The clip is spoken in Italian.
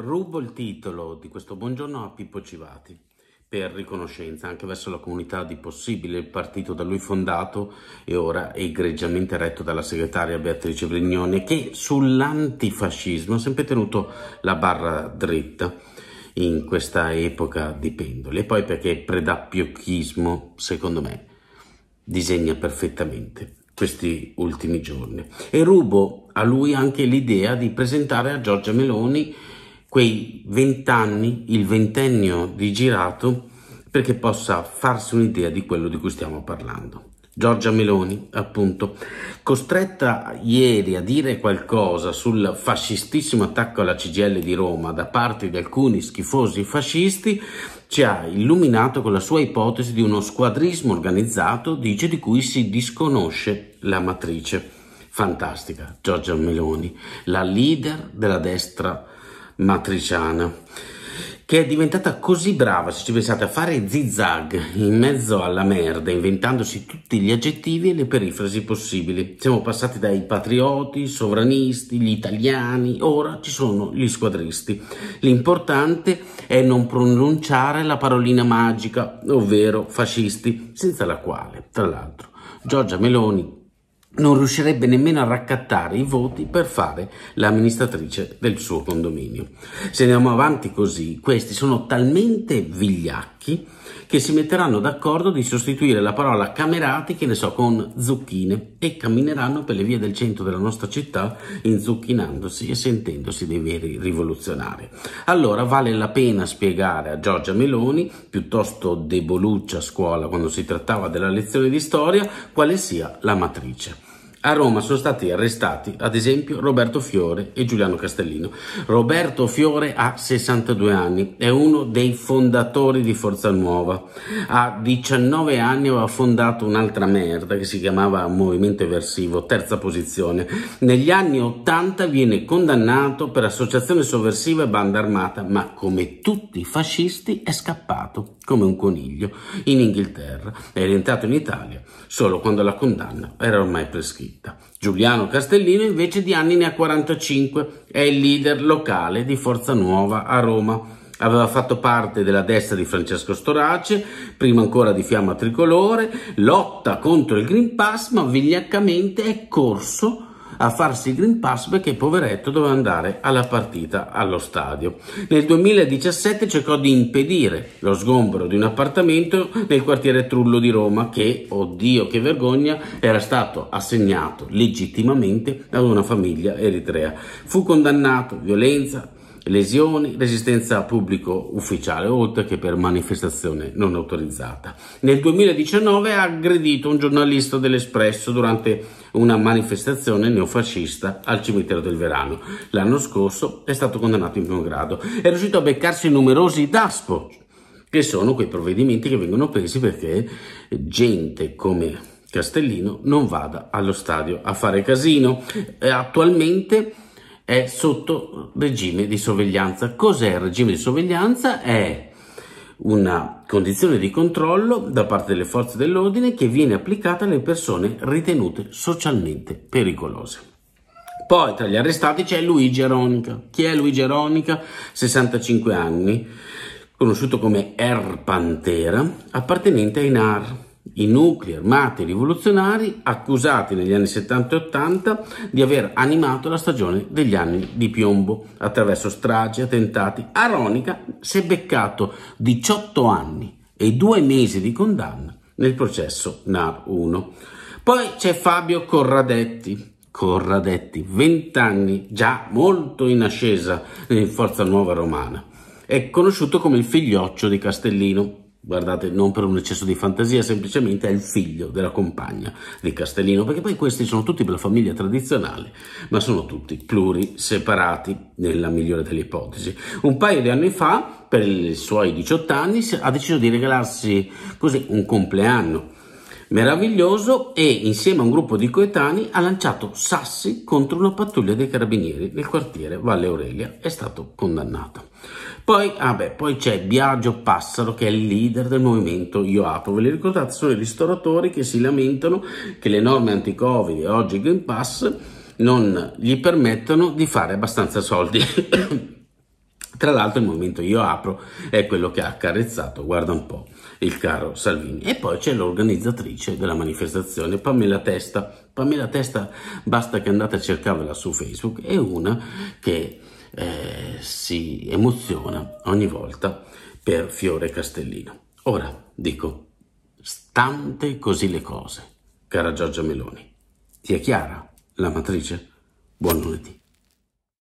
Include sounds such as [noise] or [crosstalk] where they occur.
Rubo il titolo di questo buongiorno a Pippo Civati per riconoscenza anche verso la comunità di Possibile, il partito da lui fondato e ora egregiamente retto dalla segretaria Beatrice Brignone, che sull'antifascismo ha sempre tenuto la barra dritta in questa epoca di pendoli. E poi perché predappiochismo secondo me, disegna perfettamente questi ultimi giorni. E rubo a lui anche l'idea di presentare a Giorgia Meloni quei vent'anni, il ventennio di girato, perché possa farsi un'idea di quello di cui stiamo parlando. Giorgia Meloni, appunto, costretta ieri a dire qualcosa sul fascistissimo attacco alla CGL di Roma da parte di alcuni schifosi fascisti, ci ha illuminato con la sua ipotesi di uno squadrismo organizzato, dice, di cui si disconosce la matrice. Fantastica, Giorgia Meloni, la leader della destra matriciana che è diventata così brava, se ci pensate, a fare zigzag in mezzo alla merda, inventandosi tutti gli aggettivi e le perifrasi possibili. Siamo passati dai patrioti, i sovranisti, gli italiani, ora ci sono gli squadristi. L'importante è non pronunciare la parolina magica, ovvero fascisti, senza la quale, tra l'altro, Giorgia Meloni non riuscirebbe nemmeno a raccattare i voti per fare l'amministratrice del suo condominio. Se andiamo avanti così, questi sono talmente vigliacchi che si metteranno d'accordo di sostituire la parola camerati, che ne so, con zucchine e cammineranno per le vie del centro della nostra città inzucchinandosi e sentendosi dei veri rivoluzionari. Allora vale la pena spiegare a Giorgia Meloni, piuttosto deboluccia a scuola quando si trattava della lezione di storia, quale sia la matrice. A Roma sono stati arrestati ad esempio Roberto Fiore e Giuliano Castellino. Roberto Fiore ha 62 anni, è uno dei fondatori di Forza Nuova. A 19 anni aveva fondato un'altra merda che si chiamava Movimento Eversivo, terza posizione. Negli anni 80 viene condannato per associazione sovversiva e banda armata, ma come tutti i fascisti è scappato come un coniglio in Inghilterra e rientrato in Italia solo quando la condanna era ormai prescritta. Giuliano Castellino invece di anni ne ha 45, è il leader locale di Forza Nuova a Roma. Aveva fatto parte della destra di Francesco Storace, prima ancora di Fiamma Tricolore, lotta contro il Green Pass, ma vigliaccamente è corso a farsi il Green Pass perché poveretto doveva andare alla partita allo stadio. Nel 2017 cercò di impedire lo sgombero di un appartamento nel quartiere Trullo di Roma che, oddio che vergogna, era stato assegnato legittimamente ad una famiglia eritrea. Fu condannato, violenza, lesioni, resistenza a pubblico ufficiale, oltre che per manifestazione non autorizzata. Nel 2019 ha aggredito un giornalista dell'Espresso durante una manifestazione neofascista al cimitero del Verano. L'anno scorso è stato condannato in primo grado. È riuscito a beccarsi numerosi DASPO, che sono quei provvedimenti che vengono presi perché gente come Castellino non vada allo stadio a fare casino. Attualmente è sotto regime di sorveglianza. Cos'è il regime di sorveglianza? È una condizione di controllo da parte delle forze dell'ordine che viene applicata alle persone ritenute socialmente pericolose. Poi tra gli arrestati c'è Luigi Eronica. Chi è Luigi Eronica? 65 anni, conosciuto come Er Pantera, appartenente ai NAR i nuclei armati rivoluzionari accusati negli anni 70 e 80 di aver animato la stagione degli anni di piombo attraverso stragi, attentati. Aronica si è beccato 18 anni e due mesi di condanna nel processo NAR 1. Poi c'è Fabio Corradetti, Corradetti, 20 anni, già molto in ascesa in Forza Nuova Romana. È conosciuto come il figlioccio di Castellino, guardate, non per un eccesso di fantasia, semplicemente è il figlio della compagna di Castellino, perché poi questi sono tutti per la famiglia tradizionale, ma sono tutti pluri separati nella migliore delle ipotesi. Un paio di anni fa, per i suoi 18 anni, ha deciso di regalarsi così un compleanno meraviglioso e insieme a un gruppo di coetanei ha lanciato sassi contro una pattuglia dei carabinieri del quartiere Valle Aurelia, è stato condannato. Poi, ah beh, poi c'è Biagio Passaro che è il leader del movimento Io Apro. Ve li ricordate? Sono i ristoratori che si lamentano che le norme anti-Covid e oggi Green Pass non gli permettono di fare abbastanza soldi. [coughs] Tra l'altro il movimento Io Apro è quello che ha accarezzato, guarda un po', il caro Salvini. E poi c'è l'organizzatrice della manifestazione, Pamela Testa. Pamela Testa, basta che andate a cercarla su Facebook, è una che eh, si emoziona ogni volta per Fiore Castellino. Ora, dico, stante così le cose, cara Giorgia Meloni, ti è chiara la matrice? Buon lunedì.